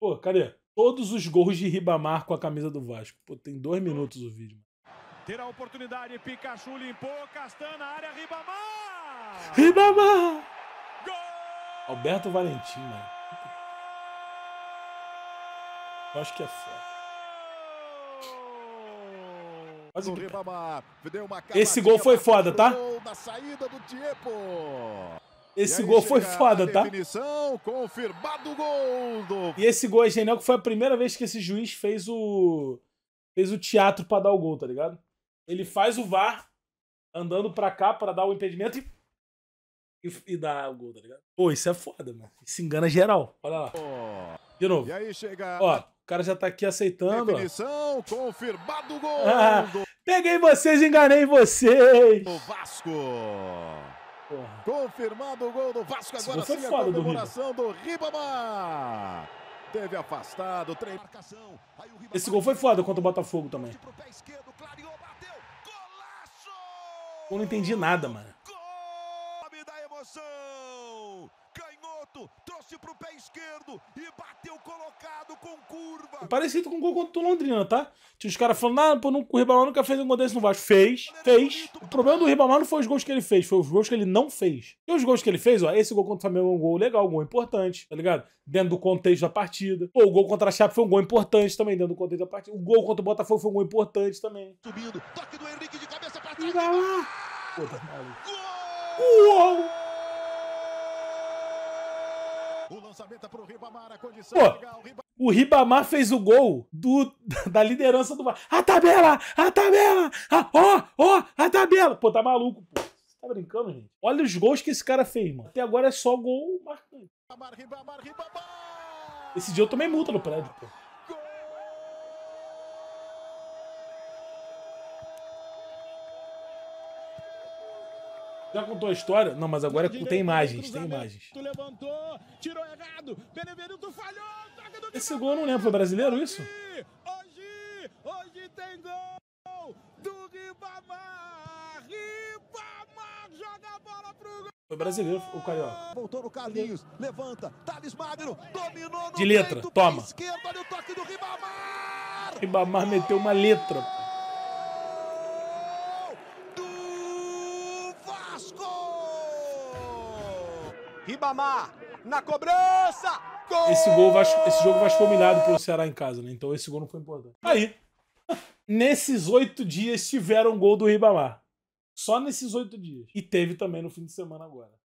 Pô, cadê? Todos os gols de Ribamar com a camisa do Vasco. Pô, tem dois minutos o vídeo. Terá a oportunidade, Pikachu limpou, na área, Ribamar! Ribamar! Gol! Alberto Valentim, né? Eu acho que é foda. Quase uma. Esse gol foi foda, tá? saída do esse gol foi foda, tá? Definição, confirmado gol do... E esse gol é genial que foi a primeira vez que esse juiz fez o fez o teatro para dar o gol, tá ligado? Ele faz o VAR andando para cá para dar o impedimento e e, e dá o gol, tá ligado? Pô, isso é foda, mano. Isso engana geral. Olha lá. De novo. E aí chega... Ó, o cara já tá aqui aceitando. Definição, ó. confirmado gol. Ah, peguei vocês, enganei vocês. O Vasco. Porra. Confirmado o gol do Vasco agora sim a comemoração do Ribamar. Teve afastado, trem... Esse gol foi foda contra o Botafogo também. Eu não entendi nada, mano. passe pro pé esquerdo e bateu colocado com curva. É parecido com o gol contra o Londrina, tá? Tinha os caras falando, ah, pô, não, o Ribamar nunca fez um gol desse no Vasco. Fez, fez. O problema do Ribamar não foi os gols que ele fez, foi os gols que ele não fez. E os gols que ele fez, ó, esse gol contra o Flamengo é um gol legal, um gol importante, tá ligado? Dentro do contexto da partida. Pô, o gol contra a Chape foi um gol importante também, dentro do contexto da partida. O gol contra o Botafogo foi um gol importante também. Subindo, toque do Henrique de cabeça pra trás. Pô, tá maluco. É pô, o Ribamar fez o gol do, da liderança do A tabela! A tabela! Ó, ó, a, tabela! Pô, tá maluco, pô. Você tá brincando, gente? Olha os gols que esse cara fez, mano. Até agora é só gol marcante. Esse dia eu tomei multa no prédio, pô. Já contou a história? Não, mas agora direito, tem imagens, tem imagens. Levantou, errado, falhou, Esse gol eu não lembro, foi brasileiro isso? Hoje, hoje tem gol do Ribamar. Ribamar joga a bola pro gol. Foi brasileiro, o Carioca. Voltou no Carlinhos, levanta, Thales Magno, dominou no De letra, peito, toma. Esquerda, olha o toque do Ribamar. Ribamar meteu uma letra, Ribamar na cobrança. Gol! Esse, gol Vasco, esse jogo vai foi humilhado pelo Ceará em casa, né? Então esse gol não foi importante. Aí, nesses oito dias tiveram gol do Ribamar. Só nesses oito dias. E teve também no fim de semana agora.